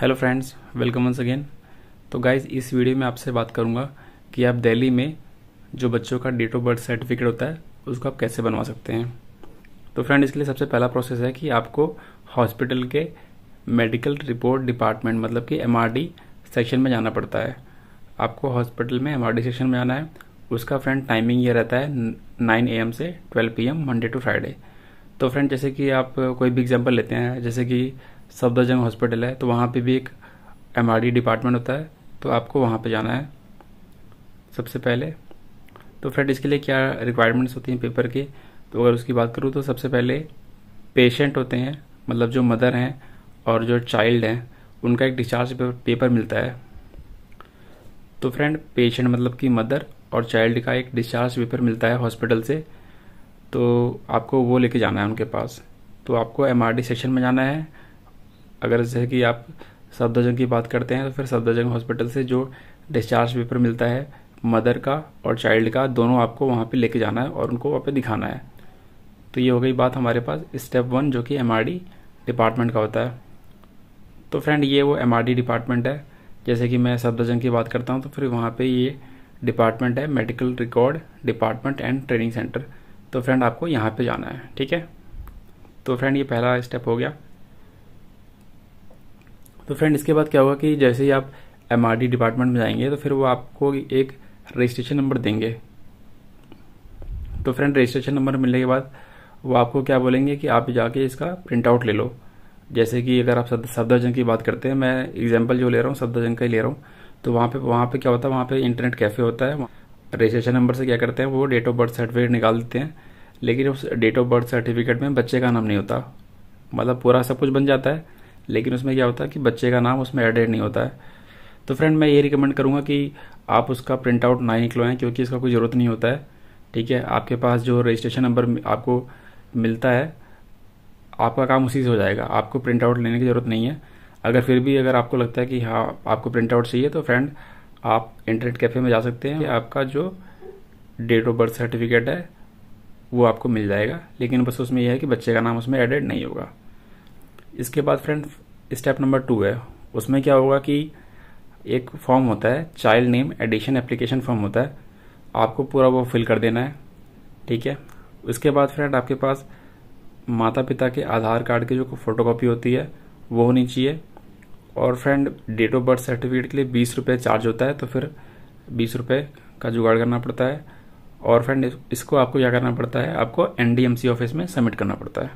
hello friends welcome once again तो guys इस video में आपसे बात करूंगा कि आप दिल्ली में जो बच्चों का डेट ऑफ बर्थ सर्टिफिकेट होता है उसको आप कैसे बनवा सकते हैं तो फ्रेंड इसके लिए सबसे पहला प्रोसेस है कि आपको हॉस्पिटल के मेडिकल रिपोर्ट डिपार्टमेंट मतलब कि एम सेक्शन में जाना पड़ता है आपको हॉस्पिटल में एम सेक्शन में जाना है उसका फ्रेंड टाइमिंग ये रहता है नाइन ए से twelve P Monday to Friday तो फ्रेंड जैसे कि आप कोई भी एग्जाम्पल लेते हैं जैसे कि सफदरजंग हॉस्पिटल है तो वहाँ पे भी एक एम डिपार्टमेंट होता है तो आपको वहाँ पे जाना है सबसे पहले तो फ्रेंड इसके लिए क्या रिक्वायरमेंट्स होती हैं पेपर की तो अगर उसकी बात करूँ तो सबसे पहले पेशेंट होते हैं मतलब जो मदर हैं और जो चाइल्ड हैं उनका एक डिस्चार्ज पेपर मिलता है तो फ्रेंड पेशेंट मतलब कि मदर और चाइल्ड का एक डिस्चार्ज पेपर मिलता है हॉस्पिटल से तो आपको वो लेके जाना है उनके पास तो आपको एमआरडी सेक्शन में जाना है अगर जैसे कि आप सफदरजंग की बात करते हैं तो फिर सफदरजंग हॉस्पिटल से जो डिस्चार्ज पेपर मिलता है मदर का और चाइल्ड का दोनों आपको वहाँ पे लेके जाना है और उनको वहाँ पे दिखाना है तो ये हो गई बात हमारे पास स्टेप वन जो कि एम डिपार्टमेंट का होता है तो फ्रेंड ये वो एम डिपार्टमेंट है जैसे कि मैं सफदरजंग की बात करता हूँ तो फिर वहाँ पर ये डिपार्टमेंट है medical record department and training centre तो फ्रेंड आपको यहाँ पर जाना है ठीक है तो फ्रेंड ये पहला स्टेप हो गया तो फ्रेंड इसके बाद क्या होगा कि जैसे ही आप एम डिपार्टमेंट में जाएंगे तो फिर वो आपको एक रजिस्ट्रेशन नंबर देंगे तो फ्रेंड रजिस्ट्रेशन नंबर मिलने के बाद वो आपको क्या बोलेंगे कि आप जाके इसका प्रिंट आउट ले लो जैसे कि अगर आप सफदरजंग की बात करते हैं मैं एग्जाम्पल जो ले रहा हूँ सफदरजंग का ही ले रहा हूँ तो वहाँ पे वहाँ पे क्या होता है वहाँ पे इंटरनेट कैफ़े होता है रजिस्ट्रेशन नंबर से क्या करते हैं वो डेट ऑफ बर्थ सर्टिफिकेट निकाल देते हैं लेकिन उस डेट ऑफ बर्थ सर्टिफिकेट में बच्चे का नाम नहीं होता मतलब पूरा सब कुछ बन जाता है लेकिन उसमें क्या होता है कि बच्चे का नाम उसमें एडेड नहीं होता है तो फ्रेंड मैं ये रिकमेंड करूँगा कि आप उसका प्रिंट आउट ना निकलवाएं क्योंकि इसका कोई ज़रूरत नहीं होता है ठीक है आपके पास जो रजिस्ट्रेशन नंबर आपको मिलता है आपका काम उसी से हो जाएगा आपको प्रिंट आउट लेने की ज़रूरत नहीं है अगर फिर भी अगर आपको लगता है कि हाँ आपको प्रिंट आउट चाहिए तो फ्रेंड आप इंटरनेट कैफ़े में जा सकते हैं आपका जो डेट ऑफ बर्थ सर्टिफिकेट है वो आपको मिल जाएगा लेकिन बस उसमें यह है कि बच्चे का नाम उसमें एडेड नहीं होगा इसके बाद फ्रेंड स्टेप नंबर टू है उसमें क्या होगा कि एक फॉर्म होता है child name addition application form होता है आपको पूरा वो फिल कर देना है ठीक है उसके बाद फ्रेंड आपके पास माता पिता के आधार कार्ड की जो कॉपी होती है वो होनी चाहिए और friend date of birth certificate के लिए बीस रुपये चार्ज होता है तो फिर बीस रुपये का जुगाड़ करना पड़ता है और फ्रेंड इसको आपको क्या करना पड़ता है आपको एनडीएमसी ऑफिस में सबमिट करना पड़ता है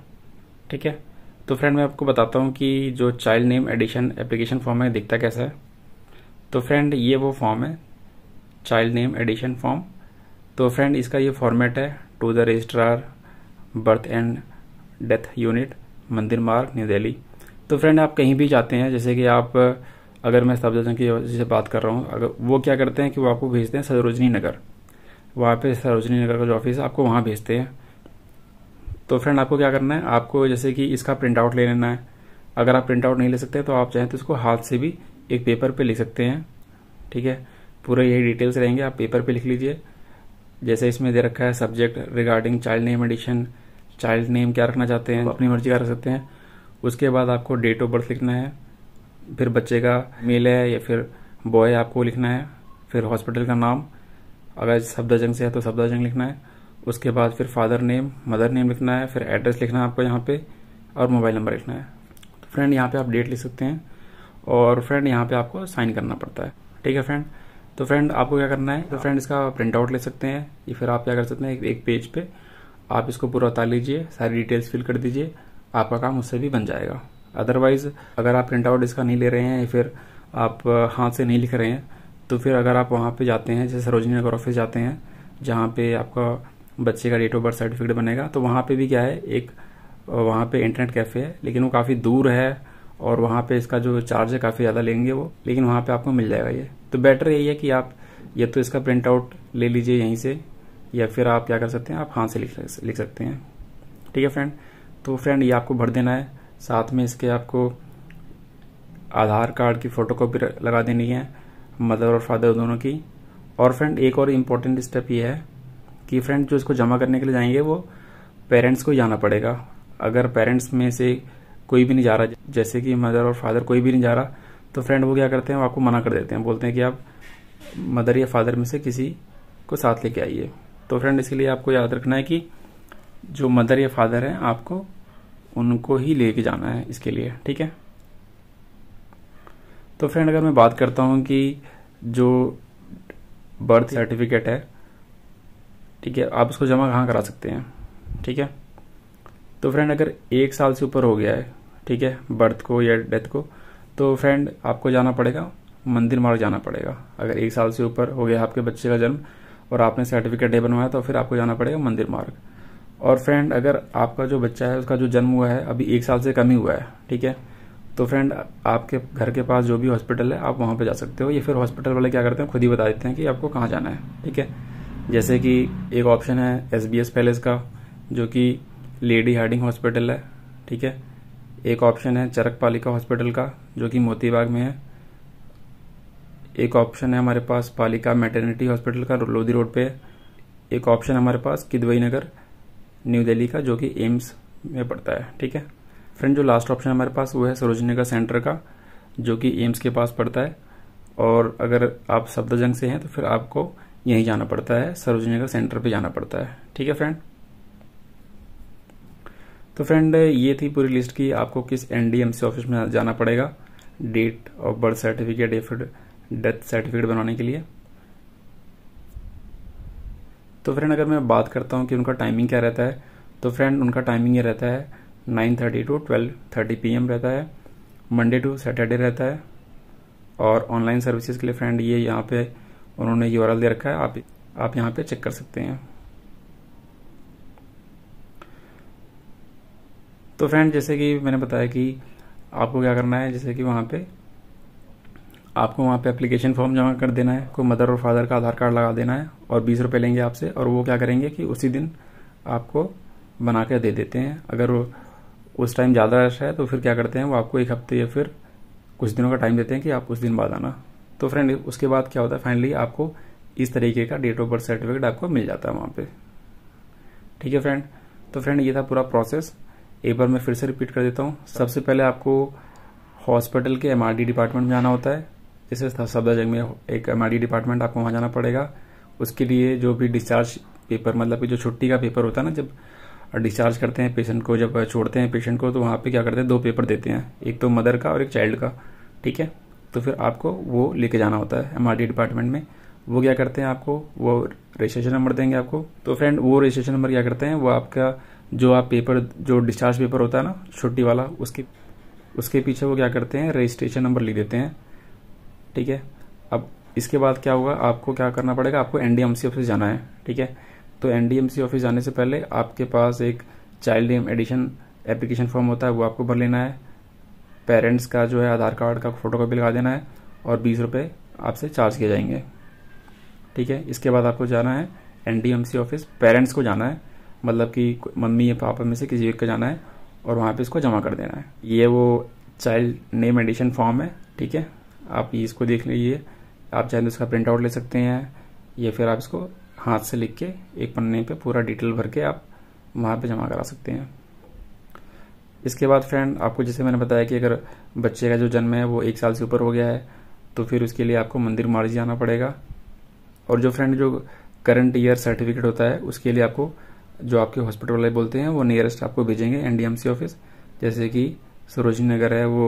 ठीक है तो फ्रेंड मैं आपको बताता हूँ कि जो child name addition application form है दिखता कैसा है तो फ्रेंड ये वो फॉर्म है चाइल्ड नेम एडिशन फॉर्म तो फ्रेंड इसका ये फॉर्मेट है to the registrar birth and death unit Mandir Marg new Delhi तो फ्रेंड आप कहीं भी जाते हैं जैसे कि आप अगर मैं सब्जन की से बात कर रहा हूँ अगर वो क्या करते हैं कि वो आपको भेजते हैं सरोजनी नगर वहाँ पे सरोजनी नगर का जो ऑफिस है आपको वहाँ भेजते हैं तो फ्रेंड आपको क्या करना है आपको जैसे कि इसका प्रिंट आउट ले लेना है अगर आप प्रिंट आउट नहीं ले सकते तो आप चाहें तो इसको हाथ से भी एक पेपर पे लिख सकते हैं ठीक है पूरे यही डिटेल्स रहेंगे आप पेपर पे लिख लीजिए जैसे इसमें दे रखा है subject regarding child name addition child name क्या रखना चाहते हैं अपनी मर्जी का रख सकते हैं उसके बाद आपको डेट ऑफ बर्थ लिखना है फिर बच्चे का मेल है या फिर बॉय आपको लिखना है फिर हॉस्पिटल का नाम अगर सफदरजंग से है तो सफदरजंग लिखना है उसके बाद फिर फादर नेम मदर नेम लिखना है फिर एड्रेस लिखना है आपको यहाँ पे और मोबाइल नंबर लिखना है तो फ्रेंड यहाँ पे आप डेट लिख सकते हैं और फ्रेंड यहाँ पे आपको साइन करना पड़ता है ठीक है फ्रेंड तो फ्रेंड आपको क्या करना है तो फ्रेंड इसका प्रिंट आउट ले सकते हैं या फिर आप क्या कर सकते हैं एक, पेज पेज पे आप इसको पूरा उतार लीजिए सारी डिटेल्स फिल कर दीजिए आपका काम उससे भी बन जाएगा अदरवाइज अगर आप प्रिंट आउट इसका नहीं ले रहे हैं या फिर आप हाथ से नहीं लिख रहे हैं तो फिर अगर आप वहाँ पे जाते हैं जैसे सरोजनी नगर ऑफिस जाते हैं जहाँ पे आपका बच्चे का डेट ऑफ बर्थ सर्टिफिकेट बनेगा तो वहाँ पे भी क्या है एक वहाँ पे इंटरनेट कैफ़े है लेकिन वो काफ़ी दूर है और वहाँ पे इसका जो चार्ज है काफ़ी ज़्यादा लेंगे वो लेकिन वहाँ पे आपको मिल जाएगा ये तो बेटर यही है कि आप या तो इसका प्रिंट आउट ले लीजिए यहीं से या फिर आप क्या कर सकते हैं आप हाथ से लिख लिख सकते हैं ठीक है फ्रेंड तो फ्रेंड ये आपको भर देना है साथ में इसके आपको आधार कार्ड की फ़ोटो लगा देनी है मदर और फादर दोनों की और फ्रेंड एक और इम्पोर्टेंट स्टेप ये है कि फ्रेंड जो इसको जमा करने के लिए जाएंगे वो पेरेंट्स को जाना पड़ेगा अगर पेरेंट्स में से कोई भी नहीं जा रहा जैसे कि मदर और फादर कोई भी नहीं जा रहा तो फ्रेंड वो क्या करते हैं वो आपको मना कर देते हैं बोलते हैं कि आप मदर या फादर में से किसी को साथ लेके आइए तो फ्रेंड इसके लिए आपको याद रखना है कि जो मदर या फादर हैं आपको उनको ही लेके जाना है इसके लिए ठीक है तो फ्रेंड अगर मैं बात करता हूँ कि जो बर्थ सर्टिफिकेट है ठीक है आप उसको जमा कहाँ करा सकते हैं ठीक है तो फ्रेंड अगर एक साल से ऊपर हो गया है ठीक है बर्थ को या डेथ को तो फ्रेंड आपको जाना पड़ेगा मंदिर मार्ग जाना पड़ेगा अगर एक साल से ऊपर हो गया आपके बच्चे का जन्म और आपने सर्टिफिकेट डे बनवाया तो फिर आपको जाना पड़ेगा मंदिर मार्ग और फ्रेंड अगर आपका जो बच्चा है उसका जो जन्म हुआ है अभी एक साल से कम ही हुआ है ठीक है तो फ्रेंड आपके घर के पास जो भी हॉस्पिटल है आप वहां पर जा सकते हो या फिर हॉस्पिटल वाले क्या करते हैं खुद ही बता देते हैं कि आपको कहाँ जाना है ठीक है जैसे कि एक ऑप्शन है एस बी एस पैलेस का जो कि लेडी हार्डिंग हॉस्पिटल है ठीक है एक ऑप्शन है चरक पालिका हॉस्पिटल का जो कि मोतीबाग में है एक ऑप्शन है हमारे पास पालिका मेटर्निटी हॉस्पिटल का लोधी रोड पे है एक ऑप्शन हमारे पास किदवई नगर न्यू दिल्ली का जो कि एम्स में पड़ता है ठीक है फ्रेंड जो लास्ट ऑप्शन हमारे पास वो है सरोजनी का सेंटर का जो कि एम्स के पास पड़ता है और अगर आप सफदरजंग से हैं तो फिर आपको यहीं जाना पड़ता है सरोजनी नगर सेंटर पे जाना पड़ता है ठीक है फ्रेंड तो फ्रेंड ये थी पूरी लिस्ट की आपको किस एनडीएमसी ऑफिस में जाना पड़ेगा डेट ऑफ बर्थ सर्टिफिकेट या फिर डेथ सर्टिफिकेट बनाने के लिए तो फ्रेंड अगर मैं बात करता हूँ कि उनका टाइमिंग क्या रहता है तो फ्रेंड उनका टाइमिंग ये रहता है nine thirty to twelve thirty P M रहता है मंडे टू सैटरडे रहता है और ऑनलाइन सर्विसेज के लिए फ्रेंड ये यहाँ पे उन्होंने यूआरएल दे रखा है आप आप यहां पे चेक कर सकते हैं तो फ्रेंड जैसे कि मैंने बताया कि आपको क्या करना है जैसे कि वहां पे आपको वहां पे एप्लीकेशन फॉर्म जमा कर देना है कोई मदर और फादर का आधार कार्ड लगा देना है और बीस रुपये लेंगे आपसे और वो क्या करेंगे कि उसी दिन आपको बना के दे देते हैं अगर उस टाइम ज़्यादा रश है तो फिर क्या करते हैं वो आपको एक हफ्ते या फिर कुछ दिनों का टाइम देते हैं कि आप उस दिन बाद आना तो फ्रेंड उसके बाद क्या होता है फाइनली आपको इस तरीके का डेट ऑफ बर्थ सर्टिफिकेट आपको मिल जाता है वहाँ पे ठीक है फ्रेंड तो फ्रेंड ये था पूरा प्रोसेस एक बार मैं फिर से रिपीट कर देता हूँ सबसे पहले आपको हॉस्पिटल के एम डिपार्टमेंट में जाना होता है जैसे सफदरजंग में एक एम डिपार्टमेंट आपको वहां जाना पड़ेगा उसके लिए जो भी डिस्चार्ज पेपर मतलब कि जो छुट्टी का पेपर होता है ना जब डिस्चार्ज करते हैं पेशेंट को जब छोड़ते हैं पेशेंट को तो वहाँ पे क्या करते हैं दो पेपर देते हैं एक तो मदर का और एक चाइल्ड का ठीक है तो फिर आपको वो लेके जाना होता है एम डिपार्टमेंट में वो क्या करते हैं आपको वो रजिस्ट्रेशन नंबर देंगे आपको तो फ्रेंड वो रजिस्ट्रेशन नंबर क्या करते हैं वो आपका जो आप पेपर जो डिस्चार्ज पेपर होता है ना छुट्टी वाला उसके उसके पीछे वो क्या करते हैं रजिस्ट्रेशन नंबर लिख देते हैं ठीक है अब इसके बाद क्या होगा आपको क्या करना पड़ेगा आपको एनडीएमसी ऑफिस जाना है ठीक है तो एनडीएमसी ऑफिस जाने से पहले आपके पास एक child name addition application form होता है वो आपको भर लेना है पेरेंट्स का जो है आधार कार्ड का फोटो कॉपी लगा देना है और बीस रुपये आपसे चार्ज किए जाएंगे ठीक है इसके बाद आपको जाना है एन ऑफिस पेरेंट्स को जाना है मतलब कि मम्मी या पापा में से किसी एक का जाना है और वहाँ पे इसको जमा कर देना है ये वो चाइल्ड नेम एडिशन फॉर्म है ठीक है आप इसको देख लीजिए आप चाहे तो इसका प्रिंट आउट ले सकते हैं या फिर आप इसको हाथ से लिख के एक पन्ने पे पूरा डिटेल भर के आप वहाँ पे जमा करा सकते हैं इसके बाद फ्रेंड आपको जैसे मैंने बताया कि अगर बच्चे का जो जन्म है वो एक साल से ऊपर हो गया है तो फिर उसके लिए आपको मंदिर मार्ज जाना पड़ेगा और जो फ्रेंड जो करंट ईयर सर्टिफिकेट होता है उसके लिए आपको जो आपके हॉस्पिटल वाले बोलते हैं वो नियरेस्ट आपको भेजेंगे एनडीएमसी ऑफिस जैसे कि सरोजनी नगर है वो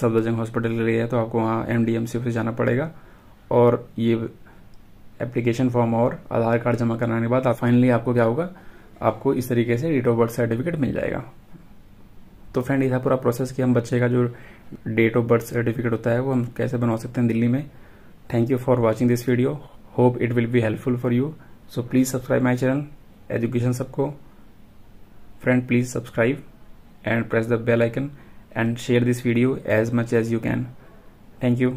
सफदरजंग हॉस्पिटल के लिए है तो आपको वहाँ एनडीएमसी ऑफिस जाना पड़ेगा और ये एप्लीकेशन फॉर्म और आधार कार्ड जमा कराने के बाद फाइनली आपको क्या होगा आपको इस तरीके से डेट ऑफ बर्थ सर्टिफिकेट मिल जाएगा तो फ्रेंड यह पूरा प्रोसेस कि हम बच्चे का जो डेट ऑफ बर्थ सर्टिफिकेट होता है वो हम कैसे बनवा सकते हैं दिल्ली में thank you for watching this video hope it will be helpful for you so please subscribe my channel education सबको friend please subscribe and press the bell icon and share this video as much as you can thank you